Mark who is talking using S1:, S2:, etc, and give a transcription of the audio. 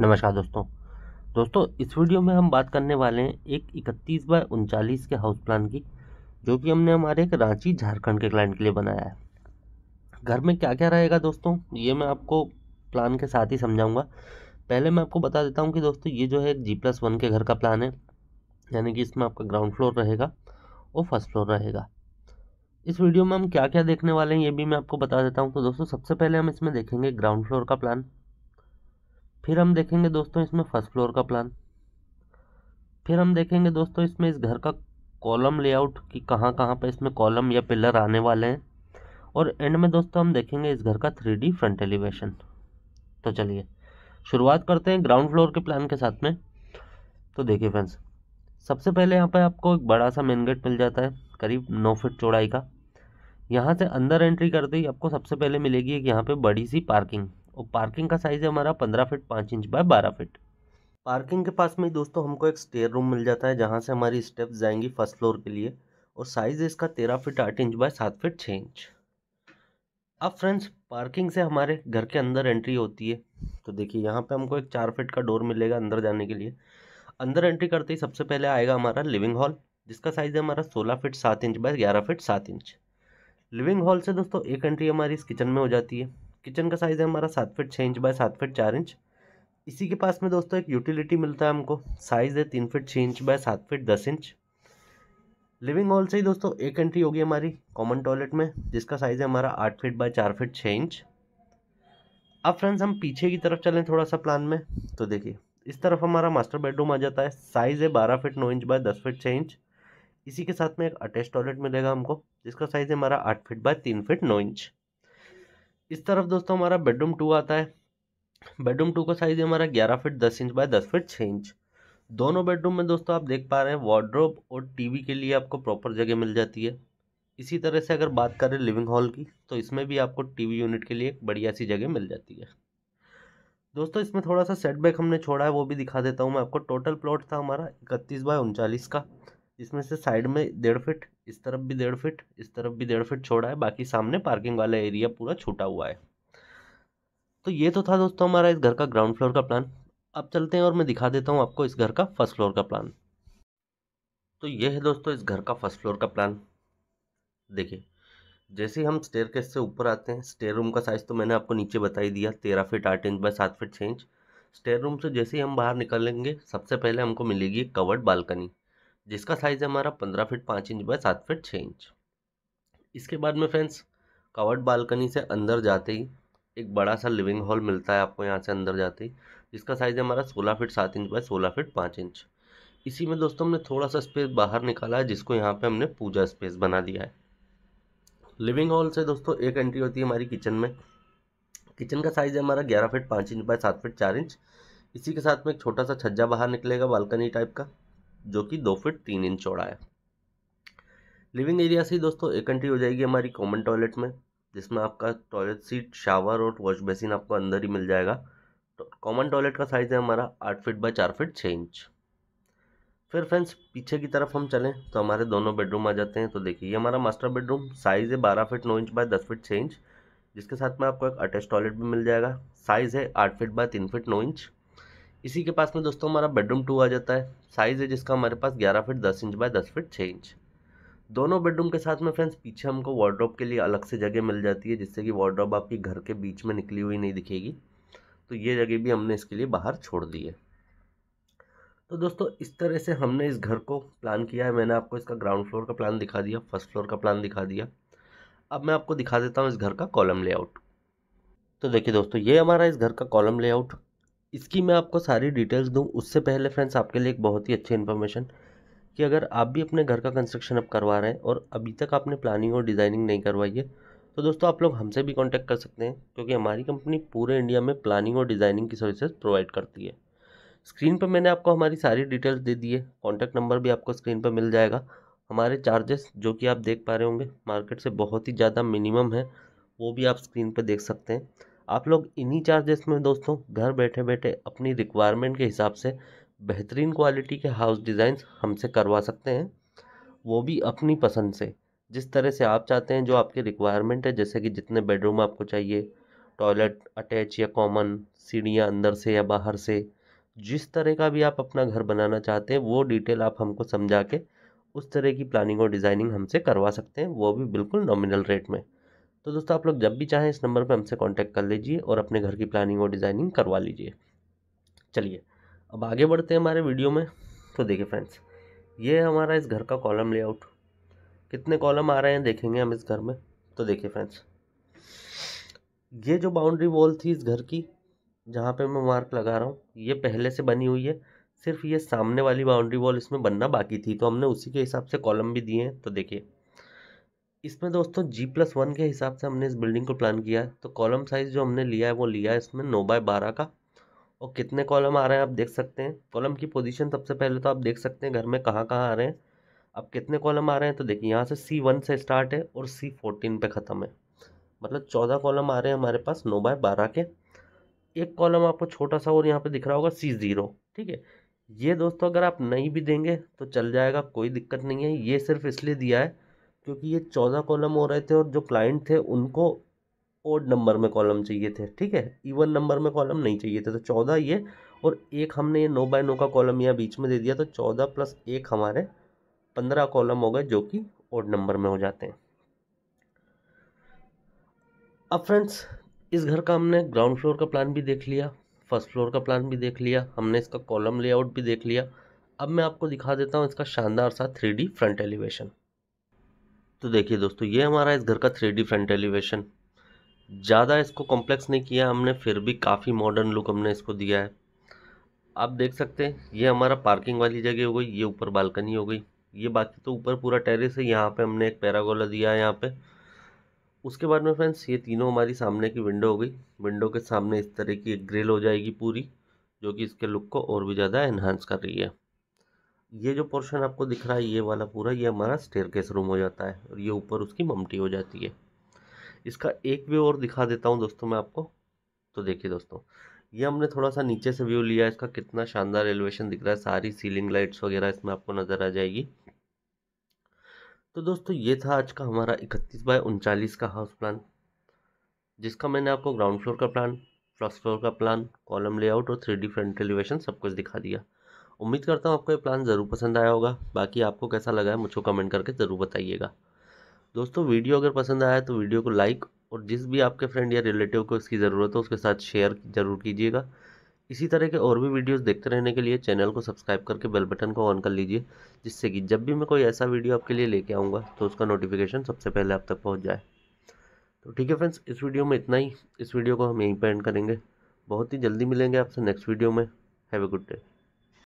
S1: नमस्कार दोस्तों दोस्तों इस वीडियो में हम बात करने वाले हैं एक इकतीस बाय उनचालीस के हाउस प्लान की जो कि हमने हमारे एक रांची झारखंड के क्लाइंट के लिए बनाया है घर में क्या क्या रहेगा दोस्तों ये मैं आपको प्लान के साथ ही समझाऊंगा पहले मैं आपको बता देता हूँ कि दोस्तों ये जो है एक जी प्लस वन के घर का प्लान है यानी कि इसमें आपका ग्राउंड फ्लोर रहेगा और फर्स्ट फ्लोर रहेगा इस वीडियो में हम क्या क्या देखने वाले हैं ये भी मैं आपको बता देता हूँ तो दोस्तों सबसे पहले हम इसमें देखेंगे ग्राउंड फ्लोर का प्लान फिर हम देखेंगे दोस्तों इसमें फर्स्ट फ्लोर का प्लान फिर हम देखेंगे दोस्तों इसमें इस घर का कॉलम लेआउट कि कहाँ कहाँ पर इसमें कॉलम या पिलर आने वाले हैं और एंड में दोस्तों हम देखेंगे इस घर का थ्री डी फ्रंट एलिवेशन तो चलिए शुरुआत करते हैं ग्राउंड फ्लोर के प्लान के साथ में तो देखिए फ्रेंड्स सबसे पहले यहाँ पर आपको एक बड़ा सा मेन गेट मिल जाता है करीब नौ फिट चौड़ाई का यहाँ से अंदर एंट्री करते ही आपको सबसे पहले मिलेगी एक यहाँ पे बड़ी सी पार्किंग और पार्किंग का साइज़ है हमारा पंद्रह फिट पाँच इंच बाय बारह फिट पार्किंग के पास में दोस्तों हमको एक स्टेयर रूम मिल जाता है जहाँ से हमारी स्टेप्स जाएंगी फर्स्ट फ्लोर के लिए और साइज़ है इसका तेरह फिट आठ इंच बाय सात फिट छः इंच अब फ्रेंड्स पार्किंग से हमारे घर के अंदर एंट्री होती है तो देखिए यहाँ पे हमको एक चार फिट का डोर मिलेगा अंदर जाने के लिए अंदर एंट्री करते ही सबसे पहले आएगा हमारा लिविंग हॉल जिसका साइज़ है हमारा सोलह फिट सात इंच बाय ग्यारह फिट सात इंच लिविंग हॉल से दोस्तों एक एंट्री हमारी इस किचन में हो जाती है किचन का साइज़ है हमारा सात फिट छः इंच बाय सात फिट चार इंच इसी के पास में दोस्तों एक यूटिलिटी मिलता है हमको साइज़ है तीन फिट छः इंच बाय सात फिट दस इंच लिविंग हॉल से ही दोस्तों एक एंट्री होगी हमारी कॉमन टॉयलेट में जिसका साइज़ है हमारा आठ फिट बाय चार फिट छः इंच अब फ्रेंड्स हम पीछे की तरफ चलें थोड़ा सा प्लान में तो देखिए इस तरफ हमारा मास्टर बेडरूम आ जाता है साइज़ है बारह फिट नौ इंच बाय दस फिट छः इंच इसी के साथ में एक अटैच टॉयलेट मिलेगा हमको जिसका साइज़ है हमारा आठ फिट बाय तीन फिट नौ इंच इस तरफ दोस्तों हमारा बेडरूम टू आता है बेडरूम टू का साइज़ है हमारा ग्यारह फिट दस इंच बाय दस फिट छः इंच दोनों बेडरूम में दोस्तों आप देख पा रहे हैं वार्ड्रोब और टीवी के लिए आपको प्रॉपर जगह मिल जाती है इसी तरह से अगर बात करें लिविंग हॉल की तो इसमें भी आपको टीवी यूनिट के लिए एक बढ़िया सी जगह मिल जाती है दोस्तों इसमें थोड़ा सा सेटबैक हमने छोड़ा है वो भी दिखा देता हूँ मैं आपको टोटल प्लॉट था हमारा इकतीस बाय उनचालीस का जिसमें से साइड में डेढ़ फिट इस तरफ भी डेढ़ फिट इस तरफ भी डेढ़ फिट छोड़ा है बाकी सामने पार्किंग वाला एरिया पूरा छूटा हुआ है तो ये तो था दोस्तों हमारा इस घर का ग्राउंड फ्लोर का प्लान अब चलते हैं और मैं दिखा देता हूँ आपको इस घर का फर्स्ट फ्लोर का प्लान तो ये है दोस्तों इस घर का फर्स्ट फ्लोर का प्लान देखिए जैसे ही हम स्टेयर केस से ऊपर आते हैं स्टेयर रूम का साइज़ तो मैंने आपको नीचे बता ही दिया तेरह फिट आठ इंच बाय सात फिट छः इंच स्टेयर रूम से जैसे ही हम बाहर निकलेंगे सबसे पहले हमको मिलेगी कवर्ड बालकनी जिसका साइज़ है हमारा पंद्रह फिट पाँच इंच बाय सात फिट छः इंच इसके बाद में फ्रेंड्स कवर्ड बालकनी से अंदर जाते ही एक बड़ा सा लिविंग हॉल मिलता है आपको यहाँ से अंदर जाते ही जिसका साइज़ है हमारा सोलह फिट सात इंच बाय सोलह फिट पाँच इंच इसी में दोस्तों हमने थोड़ा सा स्पेस बाहर निकाला है जिसको यहाँ पे हमने पूजा स्पेस बना दिया है लिविंग हॉल से दोस्तों एक एंट्री होती है हमारी किचन में किचन का साइज़ है हमारा ग्यारह फिट पाँच इंच बाय सात फिट चार इंच इसी के साथ में एक छोटा सा छज्जा बाहर निकलेगा बालकनी टाइप का जो कि दो फिट तीन इंच चौड़ा है लिविंग एरिया से दोस्तों एक एंट्री हो जाएगी हमारी कॉमन टॉयलेट में जिसमें आपका टॉयलेट सीट शावर और वॉश बेसिन आपको अंदर ही मिल जाएगा तो कॉमन टॉयलेट का साइज़ है हमारा आठ फिट बाय चार फिट छः इंच फिर फ्रेंड्स पीछे की तरफ हम चलें तो हमारे दोनों बेडरूम आ जाते हैं तो देखिए ये हमारा मास्टर बेडरूम साइज़ है बारह फिट नौ इंच बाय दस फिट छः इंच जिसके साथ में आपको एक अटैच टॉयलेट भी मिल जाएगा साइज़ है आठ फिट बाय तीन फिट नौ इंच इसी के पास में दोस्तों हमारा बेडरूम टू आ जाता है साइज़ है जिसका हमारे पास ग्यारह फीट दस इंच बाय दस फीट छः इंच दोनों बेडरूम के साथ में फ्रेंड्स पीछे हमको वार्ड्रॉप के लिए अलग से जगह मिल जाती है जिससे कि वार्ड्रॉप आपकी घर के बीच में निकली हुई नहीं दिखेगी तो ये जगह भी हमने इसके लिए बाहर छोड़ दी है तो दोस्तों इस तरह से हमने इस घर को प्लान किया है मैंने आपको इसका ग्राउंड फ्लोर का प्लान दिखा दिया फर्स्ट फ्लोर का प्लान दिखा दिया अब मैं आपको दिखा देता हूँ इस घर का कॉलम लेआउट तो देखिए दोस्तों ये हमारा इस घर का कॉलम लेआउट इसकी मैं आपको सारी डिटेल्स दूँ उससे पहले फ्रेंड्स आपके लिए एक बहुत ही अच्छी इन्फॉर्मेशन कि अगर आप भी अपने घर का कंस्ट्रक्शन अब करवा रहे हैं और अभी तक आपने प्लानिंग और डिज़ाइनिंग नहीं करवाई है तो दोस्तों आप लोग हमसे भी कांटेक्ट कर सकते हैं क्योंकि हमारी कंपनी पूरे इंडिया में प्लानिंग और डिज़ाइनिंग की सर्विसेज प्रोवाइड करती है स्क्रीन पर मैंने आपको हमारी सारी डिटेल्स दे दी है कॉन्टैक्ट नंबर भी आपको स्क्रीन पर मिल जाएगा हमारे चार्जेस जो कि आप देख पा रहे होंगे मार्केट से बहुत ही ज़्यादा मिनिमम है वो भी आप स्क्रीन पर देख सकते हैं आप लोग इन्हीं चार्जेस में दोस्तों घर बैठे बैठे अपनी रिक्वायरमेंट के हिसाब से बेहतरीन क्वालिटी के हाउस डिज़ाइंस हमसे करवा सकते हैं वो भी अपनी पसंद से जिस तरह से आप चाहते हैं जो आपकी रिक्वायरमेंट है जैसे कि जितने बेडरूम आपको चाहिए टॉयलेट अटैच या कॉमन सीढ़ियाँ अंदर से या बाहर से जिस तरह का भी आप अपना घर बनाना चाहते हैं वो डिटेल आप हमको समझा के उस तरह की प्लानिंग और डिज़ाइनिंग हमसे करवा सकते हैं वो भी बिल्कुल नॉमिनल रेट में तो दोस्तों आप लोग जब भी चाहें इस नंबर पर हमसे कॉन्टैक्ट कर लीजिए और अपने घर की प्लानिंग और डिज़ाइनिंग करवा लीजिए चलिए अब आगे बढ़ते हैं हमारे वीडियो में तो देखिए फ्रेंड्स ये है हमारा इस घर का कॉलम लेआउट कितने कॉलम आ रहे हैं देखेंगे हम इस घर में तो देखिए फ्रेंड्स ये जो बाउंड्री वॉल थी इस घर की जहाँ पे मैं मार्क लगा रहा हूँ ये पहले से बनी हुई है सिर्फ ये सामने वाली बाउंड्री वॉल इसमें बनना बाकी थी तो हमने उसी के हिसाब से कॉलम भी दिए हैं तो देखिए इसमें दोस्तों जी प्लस वन के हिसाब से हमने इस बिल्डिंग को प्लान किया है तो कॉलम साइज़ जो हमने लिया है वो लिया है इसमें नौ बाय बारह का और कितने कॉलम आ रहे हैं आप देख सकते हैं कॉलम की पोजीशन सबसे पहले तो आप देख सकते हैं घर में कहाँ कहाँ आ रहे हैं अब कितने कॉलम आ रहे हैं तो देखिए यहाँ से सी वन से स्टार्ट है और सी फोर्टीन पे ख़त्म है मतलब चौदह कॉलम आ रहे हैं हमारे पास नौ बाय बारह के एक कॉलम आपको छोटा सा और यहाँ पे दिख रहा होगा सी ज़ीरो ठीक है ये दोस्तों अगर आप नहीं भी देंगे तो चल जाएगा कोई दिक्कत नहीं है ये सिर्फ इसलिए दिया है क्योंकि ये चौदह कॉलम हो रहे थे और जो क्लाइंट थे उनको ओड नंबर में कॉलम चाहिए थे ठीक है इवन नंबर में कॉलम नहीं चाहिए थे तो चौदह ये और एक हमने ये नो बाय नो का कॉलम यहाँ बीच में दे दिया तो चौदह प्लस एक हमारे पंद्रह कॉलम हो गए जो कि ओड नंबर में हो जाते हैं अब फ्रेंड्स इस घर का हमने ग्राउंड फ्लोर का प्लान भी देख लिया फर्स्ट फ्लोर का प्लान भी देख लिया हमने इसका कॉलम लेआउट भी देख लिया अब मैं आपको दिखा देता हूँ इसका शानदार सा थ्री फ्रंट एलिवेशन तो देखिए दोस्तों ये हमारा इस घर का थ्री डी फ्रंट एलिवेशन ज़्यादा इसको कॉम्प्लेक्स नहीं किया हमने फिर भी काफ़ी मॉडर्न लुक हमने इसको दिया है आप देख सकते हैं ये हमारा पार्किंग वाली जगह हो गई ये ऊपर बालकनी हो गई ये बाकी तो ऊपर पूरा टेरेस है यहाँ पे हमने एक पैरागोला दिया है यहाँ पे उसके बाद में फ्रेंड्स ये तीनों हमारी सामने की विंडो हो गई विंडो के सामने इस तरह की एक ग्रिल हो जाएगी पूरी जो कि इसके लुक को और भी ज़्यादा एनहांस कर रही है ये जो पोर्शन आपको दिख रहा है ये वाला पूरा ये हमारा स्टेयर केस रूम हो जाता है और ये ऊपर उसकी ममटी हो जाती है इसका एक व्यू और दिखा देता हूँ दोस्तों मैं आपको तो देखिए दोस्तों ये हमने थोड़ा सा नीचे से व्यू लिया इसका कितना शानदार एलिवेशन दिख रहा है सारी सीलिंग लाइट्स वगैरह इसमें आपको नज़र आ जाएगी तो दोस्तों ये था आज का हमारा इकतीस बाय उनचालीस का हाउस प्लान जिसका मैंने आपको ग्राउंड फ्लोर का प्लान फर्स्ट फ्लोर का प्लान कॉलम लेआउट और थ्री डी फ्रंट एलिवेशन सब कुछ दिखा दिया उम्मीद करता हूँ आपको ये प्लान ज़रूर पसंद आया होगा बाकी आपको कैसा लगा है मुझको कमेंट करके ज़रूर बताइएगा दोस्तों वीडियो अगर पसंद आया तो वीडियो को लाइक और जिस भी आपके फ्रेंड या रिलेटिव को इसकी ज़रूरत हो उसके साथ शेयर ज़रूर कीजिएगा इसी तरह के और भी वीडियोस देखते रहने के लिए चैनल को सब्सक्राइब करके बेल बटन को ऑन कर लीजिए जिससे कि जब भी मैं कोई ऐसा वीडियो आपके लिए लेके आऊँगा तो उसका नोटिफिकेशन सबसे पहले आप तक पहुँच जाए तो ठीक है फ्रेंड्स इस वीडियो में इतना ही इस वीडियो को हम यहीं पर एंड करेंगे बहुत ही जल्दी मिलेंगे आपसे नेक्स्ट वीडियो में हैवे गुड डे